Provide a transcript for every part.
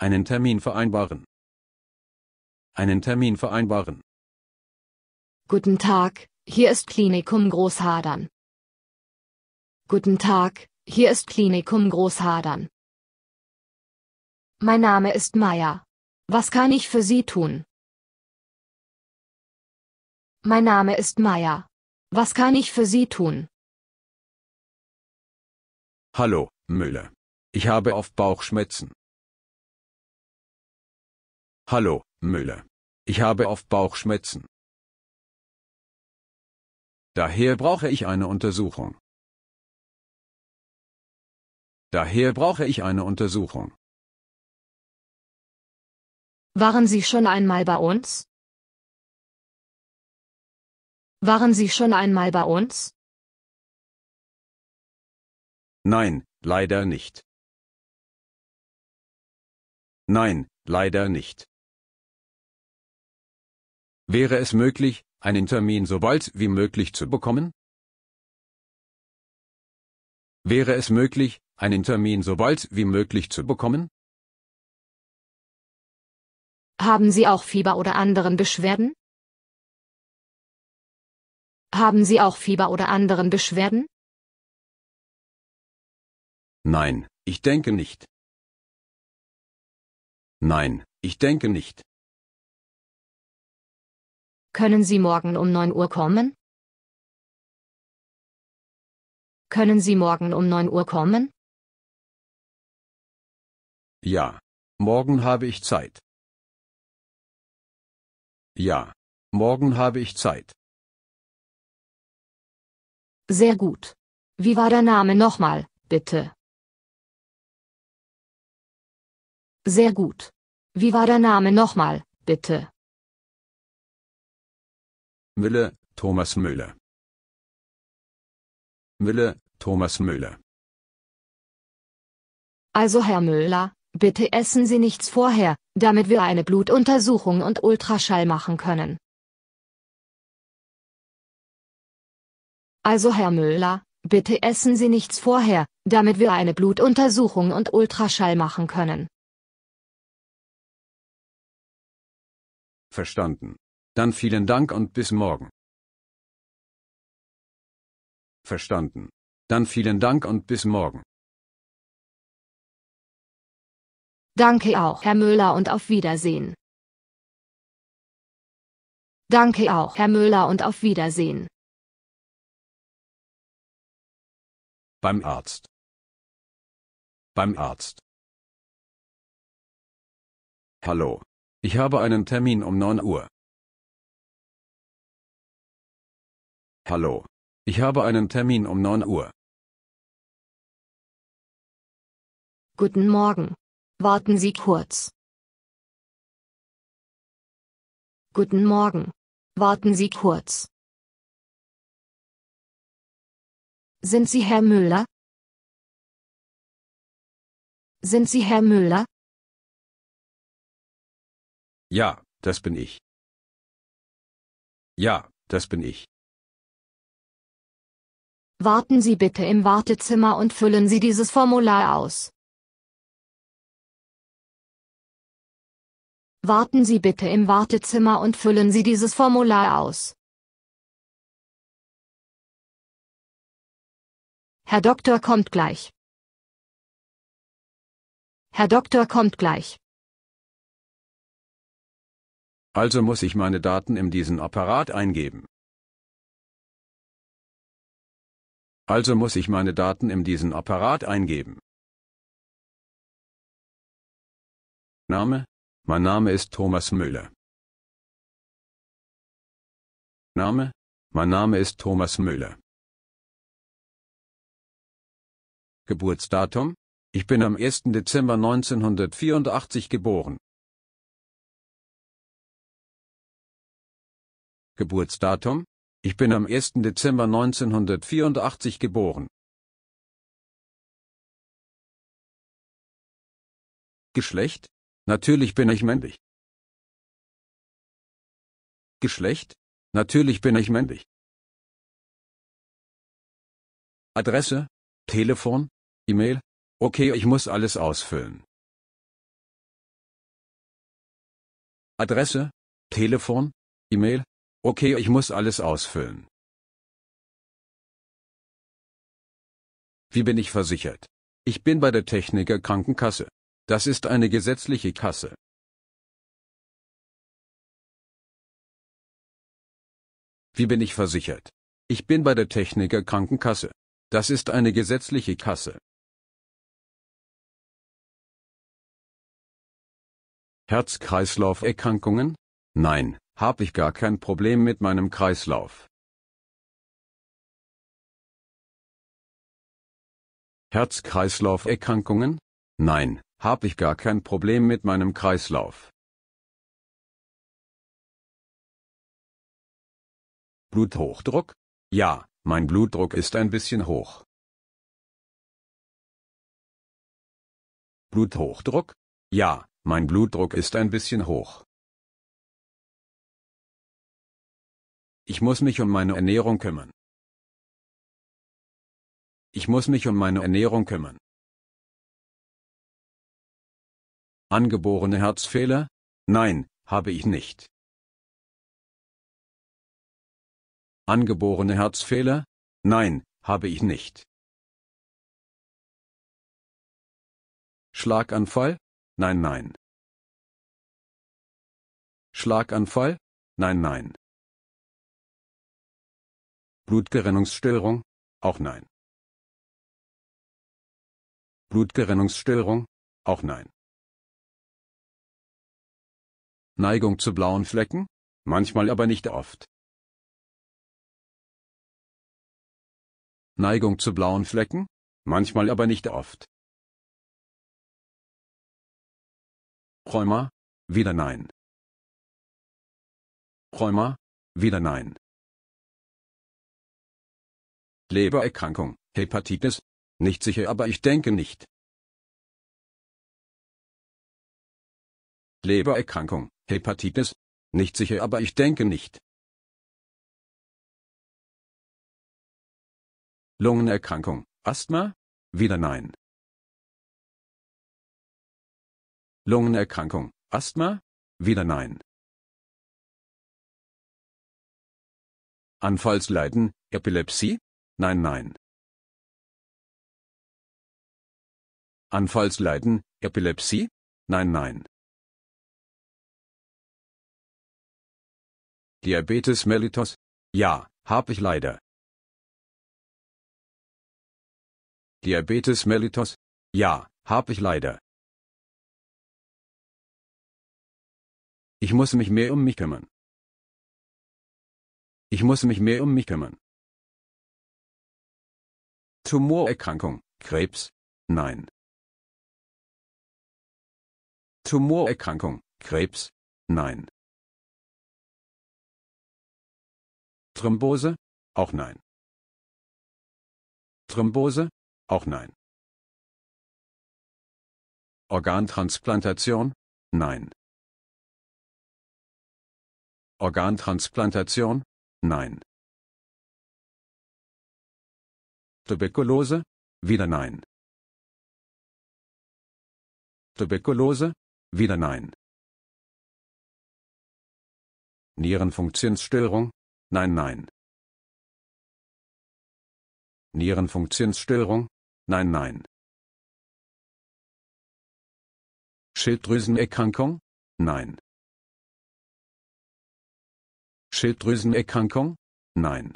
Einen Termin vereinbaren. Einen Termin vereinbaren. Guten Tag, hier ist Klinikum Großhadern. Guten Tag, hier ist Klinikum Großhadern. Mein Name ist Meier. Was kann ich für Sie tun? Mein Name ist Meier. Was kann ich für Sie tun? Hallo, Müller. Ich habe oft Bauchschmerzen. Hallo, Müller. Ich habe oft Bauchschmerzen. Daher brauche ich eine Untersuchung. Daher brauche ich eine Untersuchung. Waren Sie schon einmal bei uns? Waren Sie schon einmal bei uns? Nein, leider nicht. Nein, leider nicht. Wäre es möglich, einen Termin so bald wie möglich zu bekommen? Wäre es möglich, einen Termin so bald wie möglich zu bekommen? Haben Sie auch Fieber oder anderen Beschwerden? Haben Sie auch Fieber oder anderen Beschwerden? Nein, ich denke nicht. Nein, ich denke nicht. Können Sie morgen um 9 Uhr kommen? Können Sie morgen um 9 Uhr kommen? Ja. Morgen habe ich Zeit. Ja. Morgen habe ich Zeit. Sehr gut. Wie war der Name nochmal, bitte? Sehr gut. Wie war der Name nochmal, bitte? Müller, Thomas Müller. Müller, Thomas Müller. Also Herr Müller, bitte essen Sie nichts vorher, damit wir eine Blutuntersuchung und Ultraschall machen können. Also Herr Müller, bitte essen Sie nichts vorher, damit wir eine Blutuntersuchung und Ultraschall machen können. Verstanden. Dann vielen Dank und bis morgen. Verstanden. Dann vielen Dank und bis morgen. Danke auch, Herr Müller und auf Wiedersehen. Danke auch, Herr Müller und auf Wiedersehen. Beim Arzt. Beim Arzt. Hallo. Ich habe einen Termin um 9 Uhr. Hallo. Ich habe einen Termin um 9 Uhr. Guten Morgen. Warten Sie kurz. Guten Morgen. Warten Sie kurz. Sind Sie Herr Müller? Sind Sie Herr Müller? Ja, das bin ich. Ja, das bin ich. Warten Sie bitte im Wartezimmer und füllen Sie dieses Formular aus. Warten Sie bitte im Wartezimmer und füllen Sie dieses Formular aus. Herr Doktor kommt gleich. Herr Doktor kommt gleich. Also muss ich meine Daten in diesen Apparat eingeben. Also muss ich meine Daten in diesen Apparat eingeben. Name? Mein Name ist Thomas Müller. Name? Mein Name ist Thomas Müller. Geburtsdatum? Ich bin am 1. Dezember 1984 geboren. Geburtsdatum? Ich bin am 1. Dezember 1984 geboren. Geschlecht? Natürlich bin ich männlich. Geschlecht? Natürlich bin ich männlich. Adresse? Telefon? E-Mail? Okay, ich muss alles ausfüllen. Adresse? Telefon? E-Mail? Okay, ich muss alles ausfüllen. Wie bin ich versichert? Ich bin bei der Techniker Krankenkasse. Das ist eine gesetzliche Kasse. Wie bin ich versichert? Ich bin bei der Techniker Krankenkasse. Das ist eine gesetzliche Kasse. Herz-Kreislauf-Erkrankungen? Nein, hab ich gar kein Problem mit meinem Kreislauf. Herz-Kreislauf-Erkrankungen? Nein, hab ich gar kein Problem mit meinem Kreislauf. Bluthochdruck? Ja, mein Blutdruck ist ein bisschen hoch. Bluthochdruck? Ja, mein Blutdruck ist ein bisschen hoch. Ich muss mich um meine Ernährung kümmern. Ich muss mich um meine Ernährung kümmern. Angeborene Herzfehler? Nein, habe ich nicht. Angeborene Herzfehler? Nein, habe ich nicht. Schlaganfall? Nein, nein. Schlaganfall? Nein, nein. Blutgerinnungsstörung? Auch nein. Blutgerinnungsstörung? Auch nein. Neigung zu blauen Flecken? Manchmal aber nicht oft. Neigung zu blauen Flecken? Manchmal aber nicht oft. Rheuma? Wieder nein. Rheuma? Wieder nein. Lebererkrankung, Hepatitis? Nicht sicher, aber ich denke nicht. Lebererkrankung, Hepatitis? Nicht sicher, aber ich denke nicht. Lungenerkrankung, Asthma? Wieder nein. Lungenerkrankung, Asthma? Wieder nein. Anfallsleiden, Epilepsie? Nein, nein. Anfallsleiden, Epilepsie? Nein, nein. Diabetes mellitus? Ja, hab ich leider. Diabetes mellitus? Ja, hab ich leider. Ich muss mich mehr um mich kümmern. Ich muss mich mehr um mich kümmern. Tumorerkrankung, Krebs? Nein. Tumorerkrankung, Krebs? Nein. Thrombose? Auch nein. Thrombose? Auch nein. Organtransplantation? Nein. Organtransplantation? Nein. Tuberkulose? Wieder nein. Tuberkulose? Wieder nein. Nierenfunktionsstörung? Nein, nein. Nierenfunktionsstörung? Nein, nein. Schilddrüsenerkrankung? Nein. Schilddrüsenerkrankung? Nein.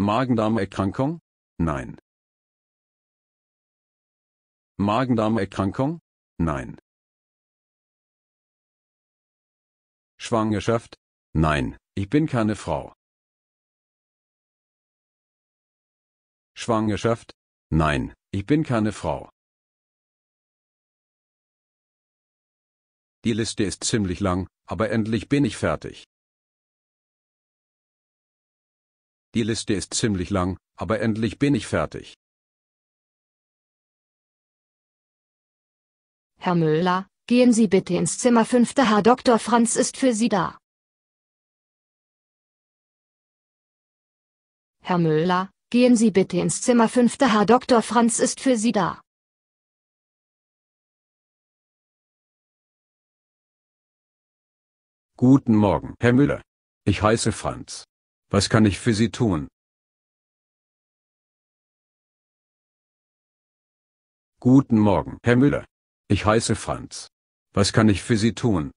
Magendarmerkrankung? Nein. Magendarmerkrankung? Nein. Schwangerschaft? Nein, ich bin keine Frau. Schwangerschaft? Nein, ich bin keine Frau. Die Liste ist ziemlich lang, aber endlich bin ich fertig. Die Liste ist ziemlich lang, aber endlich bin ich fertig. Herr Müller, gehen Sie bitte ins Zimmer 5. Herr Dr. Franz ist für Sie da. Herr Müller, gehen Sie bitte ins Zimmer 5. Herr Dr. Franz ist für Sie da. Guten Morgen, Herr Müller. Ich heiße Franz. Was kann ich für Sie tun? Guten Morgen, Herr Müller. Ich heiße Franz. Was kann ich für Sie tun?